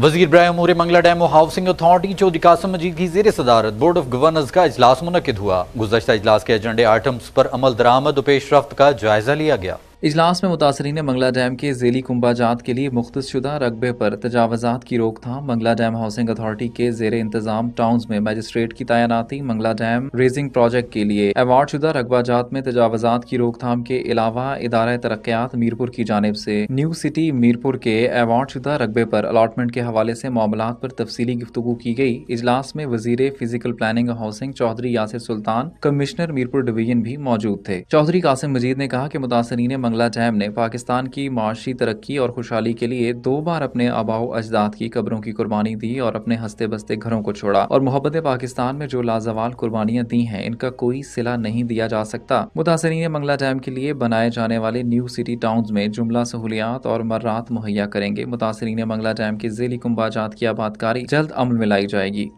वजीर बरए अमूर मंगला डैम और हाउसिंग अथॉरिटी चौधरी कासम मजीद की जेर सदारत बोर्ड ऑफ गवर्नर्स का अजलास मुनद हुआ गुजशत अजलास के एजेंडे आइटम्स पर अमल दरामद और पेशरफ का जायजा लिया गया इजलास में ने मंगला डैम के झेली कुंबा जात के लिए मुख्त शुदा रकबे पर तजावजात की रोकथाम मंगला डैम हाउसिंग अथॉरिटी के जेर इंतजाम टाउन्स में मजिस्ट्रेट की तैनाती मंगला डैम रेजिंग प्रोजेक्ट के लिए अवार्ड शुदा रकबा जात में तजावजात की रोकथाम के अलावा इदारा तरक्यात मीरपुर की जानब से न्यू सिटी मीरपुर के अवार्ड शुदा रकबे पर अलाटमेंट के हवाले से मामला पर तफसीली गुफ्तु की गई इजलास में वजीर physical planning housing Chaudhry Yasir Sultan commissioner Mirpur division भी मौजूद थे चौधरी कासिम मजीद ने कहा की मुतासरीन मंगला डैम ने पाकिस्तान की माशी तरक्की और खुशहाली के लिए दो बार अपने आबाओ अजदाद की कब्रों की कुर्बानी दी और अपने हंसते बसते घरों को छोड़ा और मोहब्बत पाकिस्तान में जो लाजवाल कुर्बानियाँ दी हैं इनका कोई सिला नहीं दिया जा सकता ने मंगला डैम के लिए बनाए जाने वाले न्यू सिटी टाउन में जुमला सहूलियात और मर्रात मुहैया करेंगे ने मंगला डैम के जेली कुंबाजात की आबादकारी जल्द अमल में लाई जाएगी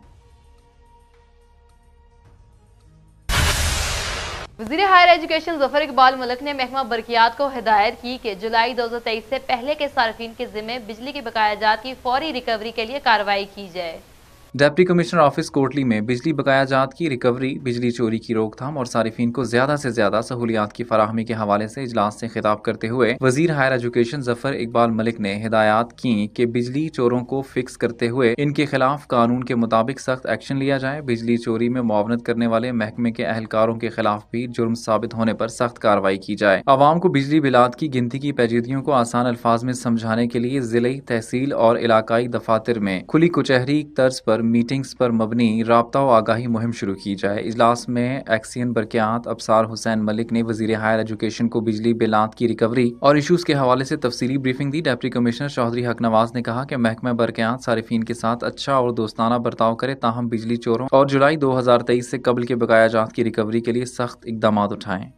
वजी हायर एजुकेशन जफर इकबाल मलक ने महकमा बरकियात को हिदायत की कि जुलाई 2023 से पहले के सार्फिन के जिम्मे बिजली के बकायाजात की फौरी रिकवरी के लिए कार्रवाई की जाए डेप्टी कमिश्नर ऑफिस कोटली में बिजली बकाया जात की रिकवरी बिजली चोरी की रोकथाम और सार्फिन को ज्यादा से ज्यादा सहूलियात की फराहमी के हवाले से इजलास से खिताब करते हुए वजीर हायर एजुकेशन जफर इकबाल मलिक ने हिदायत की कि बिजली चोरों को फिक्स करते हुए इनके खिलाफ कानून के मुताबिक सख्त एक्शन लिया जाए बिजली चोरी में मुआवनत करने वाले महकमे के अहलकारों के खिलाफ भी जुर्म साबित होने पर सख्त कार्रवाई की जाए आवाम को बिजली बिलात की गिनती की पैचीदियों को आसान अल्फाज में समझाने के लिए जिले तहसील और इलाकाई दफातर में खुली कुचहरी तर्ज पर पर मीटिंग्स पर मबनी रबता व आगाही मुहिम शुरू की जाए इजलास में एक्सियन बरक्यात अबसार हुसैन मलिक ने वजी हायर एजुकेशन को बिजली बिलात की रिकवरी और इशूज़ के हवाले से तफसली ब्रीफिंग दी डेप्टी कमिश्नर चौधरी हक नवाज ने कहा कि महकमा बरक्यात सार्फिन के साथ अच्छा और दोस्ताना बर्ताव करे ताहम बिजली चोरों और जुलाई दो हज़ार तेईस से कबल के बकाया जात की रिकवरी के लिए सख्त इकदाम उठाएँ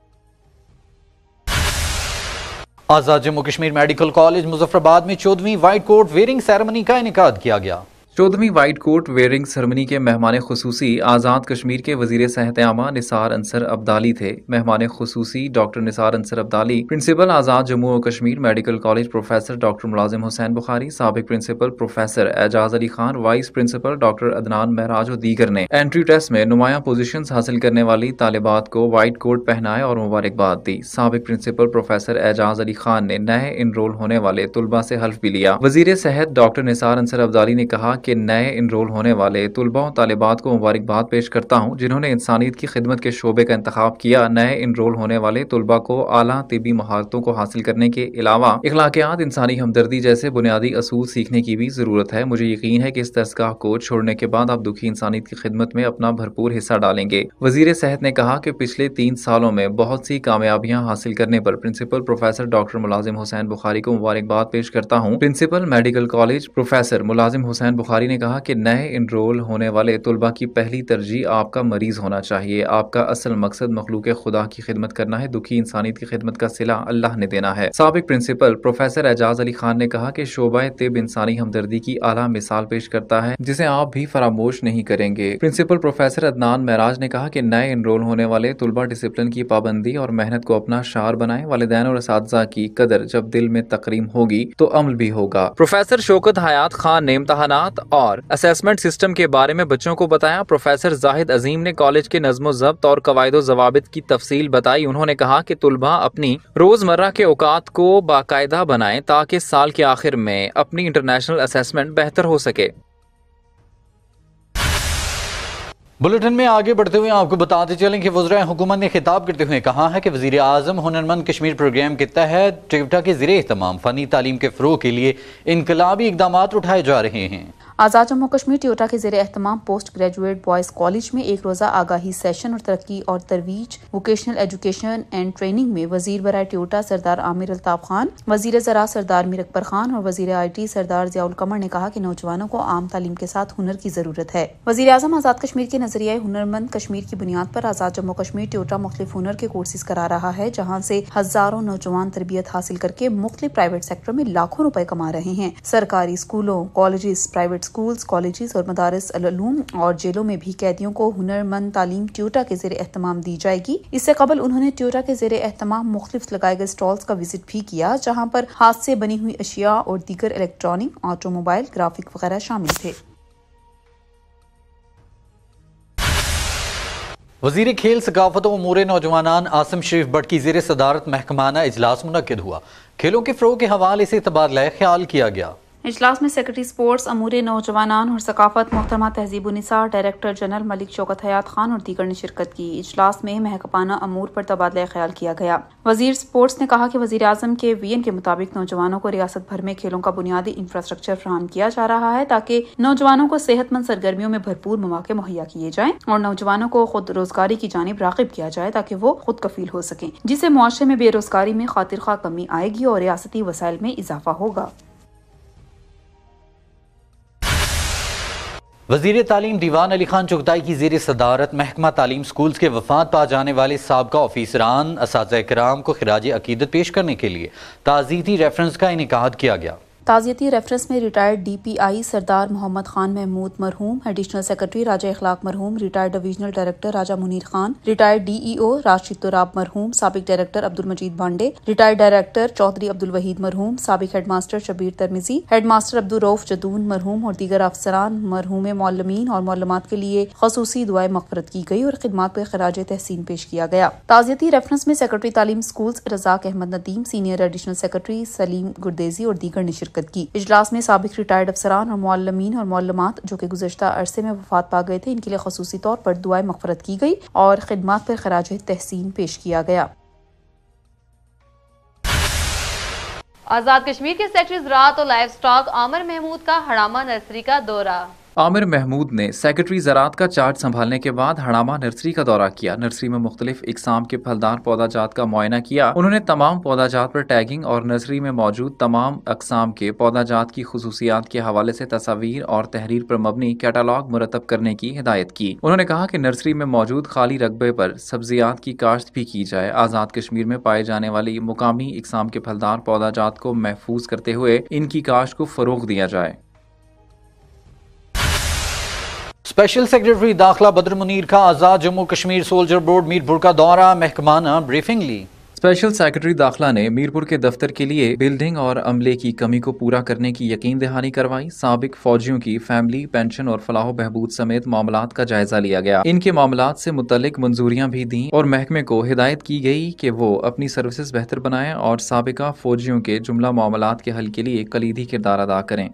आजाद जम्मू कश्मीर मेडिकल कॉलेज मुजफ्फराबाद में चौदहवीं व्हाइट कोट वेयरिंग सेरेमनी का इनका किया गया चौदहवीं वाइट कोट वेयरिंग सरमनी के मेहमान खसूसी आज़ाद कश्मीर के वजीर सेहत आमा निसार अंसर अब्दाली थे मेहमान खसूसी डॉक्टर निसार अंसर अब्दाली प्रिंसिपल आज़ाद जम्मू और Kashmir medical college professor doctor Mulazim Hussain Bukhari सबक principal professor Ejaz Ali Khan vice principal doctor Adnan Mehraj और दीगर ने एंट्री टेस्ट में नुमाया पोजिशन हासिल करने वाली तालिबात को वाइट कोट पहनाए और मुबारकबाद दी सबक प्रिंसिपल प्रोफेसर एजाज अली खान ने नए इनरोल होने वाले तलबा से हल्फ भी लिया वजीर सेहत डॉक्टर निसार अंसर अब्दाली ने कहा कि के नए इनरोल होने वाले तलबा तालिबात को मुबारकबाद पेश करता हूँ जिन्होंने इंसानियत की खिदमत के शोबे का इंतजाम किया नए इनरोल होने वाले तलबा को अला तबी महारतों को हासिल करने के अलावा अखलाकियात इंसानी हमदर्दी जैसे बुनियादी असूल सीखने की भी ज़रूरत है मुझे यकीन है कि इस दरसगाह को छोड़ने के बाद आप दुखी इंसानियत की खिदमत में अपना भरपूर हिस्सा डालेंगे वजीर सेहत ने कहा कि पिछले तीन सालों में बहुत सी कामयाबियाँ हासिल करने पर principal professor doctor Mulazim Hussain Bukhari को मुबारकबाद पेश करता हूँ प्रिंसिपल मेडिकल कॉलेज प्रोफेसर मुलाजिम हुसैन बुखारी तिवारी ने कहा कि नए इनरोल होने वाले तलबा की पहली तरजीह आपका मरीज़ होना चाहिए आपका असल मकसद मखलूक खुदा की खिदमत करना है दुखी इंसानियत की खिदमत का सिला अल्लाह ने देना है सबक प्रिंसिपल प्रोफेसर एजाज अली खान ने कहा कि शोबा तिब इंसानी हमदर्दी की आला मिसाल पेश करता है जिसे आप भी फरामोश नहीं करेंगे प्रिंसिपल प्रोफेसर अदनान महराज ने कहा कि नए इनरोल होने वाले तलबा डिसिप्लिन की पाबंदी और मेहनत को अपना शार बनाए वालदेन और इस की कदर जब दिल में तकरीम होगी तो अमल भी होगा प्रोफेसर शोकत हयात खान नेमतहानात और असेसमेंट सिस्टम के बारे में बच्चों को बताया प्रोफेसर जाहिद अजीम ने कॉलेज के नज्म जब्त और कवायद जवाबित की तफसील बताई उन्होंने कहा कि तुलबा अपनी रोजमर्रा के औकात को बाकायदा बनाए ताकि साल के आखिर में अपनी इंटरनेशनल असेसमेंट बेहतर हो सके बुलेटिन में आगे बढ़ते हुए आपको बताते चलें कि वज्रा हुकूमत ने खिताब करते हुए कहा है कि वजी अजम हुनरमंद कश्मीर प्रोग्राम के तहत टिकटा के ज़र तमाम फ़नी तालीम के फरोह के लिए इनकलाबी इकदाम उठाए जा रहे हैं आज़ाद जम्मू कश्मीर ट्योटा के जेर एहतमाम पोस्ट ग्रेजुएट बॉयज़ कॉलेज में एक रोज़ा आगाही सेशन और तरक्की और तरवीज वोकेशनल एजुकेशन एंड ट्रेनिंग में वजीर बरए ट्योटा सरदार आमिर अल्ताफ खान वजीर ज़रा सरदार मीर अकबर खान और वजीर आई टी सरदार जियाउल कमर ने कहा कि नौजवानों को आम तालीम के साथ हुनर की ज़रूरत है वजी अजम आज़ाद कश्मीर के नजरिया हुनरमंद कश्मीर की बुनियाद पर आज़ाद जम्मू कश्मीर ट्योटा मुख्त हुनर के कोर्सेज करा रहा है जहाँ से हजारों नौजवान तरबियत हासिल करके मुख्त प्राइवेट सेक्टर में लाखों रुपए कमा रहे हैं सरकारी स्कूलों कॉलेज प्राइवेट स्कूल्स कॉलेज और मदारस अलूम और जेलों में भी कैदियों को हुनरमंद तालीम ट्यूटा के जेर अहतमाम दी जाएगी इससे कबल उन्होंने ट्यूटा के जेर अहतमाम मुख्तफ लगाए गए स्टॉल्स का विजिट भी किया जहाँ पर हाथ से बनी हुई अशिया और दीगर इलेक्ट्रॉनिक ऑटोमोबाइल ग्राफिक वगैरह शामिल थे वजीर खेल सकाफत अमूर नौजवान आसम शरीफ भट्ट की जेर सदारत महकमाना इजलास मुनद हुआ खेलों के फ़रोग के हवाले से तबादला ख्याल किया गया इजलास में सेक्रेटरी स्पोर्ट्स अमूर नौजवान और सकाफत मोहतरमा तहजीबनिसा डायरेक्टर जनरल मलिक चौकत हयात खान और दीगर ने शिरकत की इजलास में महकपाना अमूर पर तबादला ख्याल किया गया वजीर स्पोर्ट्स ने कहा कि वजीर अजम के वी एन के मुताबिक नौजवानों को रियासत भर में खेलों का बुनियादी इंफ्रास्ट्रक्चर फ्राहम किया जा रहा है ताकि नौजवानों को सेहतमंद सरगर्मियों में भरपूर मौाक़े मुहैया किए जाए और नौजवानों को खुद रोजगारी की जानब रागब किया जाए ताकि वो खुद कफील हो सकें जिससे मुआरे में बेरोजगारी में खातिर खा कमी आएगी और रियासती वसाइल में इजाफा होगा वजीर तालीम दीवान अली खान चुगताई की जेर सदारत महकमा तालीम स्कूल्स के वफात पा जाने वाले सबका ऑफिसरान इस कराम को खराज अकीदत पेश करने के लिए ताज़ीती रेफरेंस का इनका किया गया ताज़ियती रेफरेंस में रिटायर्ड डीपीआई सरदार मोहम्मद खान महमूद मरहूम एडिशनल सेक्रेटरी राजा इखलाक मरहूम retired divisional director Raja Munir Khan retired DEO Rashid Turab मरहूम सबक director Abdul Majid Bande retired director Chaudhry Abdul Waheed मरहूम सबक हेडमास्टर शबीर तरमिजी हेडमास्टर अब्दुल रऊफ जदून मरहूम और दीगर अफसरान मरहूम मौलमीन और मौलमात के लिए खसूसी दुआएं मफरत की गई और खदमात पर खराज तहसीन पेश किया गया ताज़ियती रेफरेंस में सेक्रेटरी तालीम school Razzaq Ahmed Nadeem senior additional secretary Saleem Gardezi और दीगर ने शिरकत शिरकत की इजलास में सबक रिटायर्ड अफसरान और मौलमीन और मौलमात जो की गुजशत अरसे में वफात पा गए थे इनके लिए खसूसी तौर पर दुआ मफरत की गई और खदमात पर खराज तहसीन पेश किया गया आज़ाद कश्मीर के सेक्रेटरी ज़रात और लाइफ स्टॉक आमर महमूद का हड़ामा नर्सरी का दौरा आमिर महमूद ने सेक्रेटरी ज़रात का चार्ज संभालने के बाद हड़ामा नर्सरी का दौरा किया नर्सरी में मुख्तलिफ इकसाम के फलदार पौधा जात का मुआयना किया उन्होंने तमाम पौधा जात पर टैगिंग और नर्सरी में मौजूद तमाम अकसाम के पौधा जात की खसूसियात के हवाले से तस्वीर और तहरीर पर मबनी कैटालाग मुरतब करने की हिदायत की उन्होंने कहा की नर्सरी में मौजूद खाली रकबे पर सब्जियात की काश्त भी की जाए आज़ाद कश्मीर में पाए जाने वाली मुकामी इकसाम के फलदार पौधा जात को महफूज करते हुए इनकी काश्त को फ़रोग दिया जाए स्पेशल सेक्रेटरी दाखिला बद्र मुनीर का आज़ाद जम्मू कश्मीर सोल्जर बोर्ड मीरपुर का दौरा महकमाना ब्रीफिंग ली स्पेशल सेक्रेटरी दाखिला ने मीरपुर के दफ्तर के लिए बिल्डिंग और अमले की कमी को पूरा करने की यकीन दहानी करवाई सबक फौजियों की फैमिली पेंशन और फलाह बहबूद समेत मामला का जायजा लिया गया इनके मामला से मुतलिक मंजूरियां भी दी और महकमे को हिदायत की गई कि वो अपनी सर्विसेज बेहतर बनाएं और सबका फौजियों के जुमला मामला के हल के लिए कलीदी किरदार अदा करें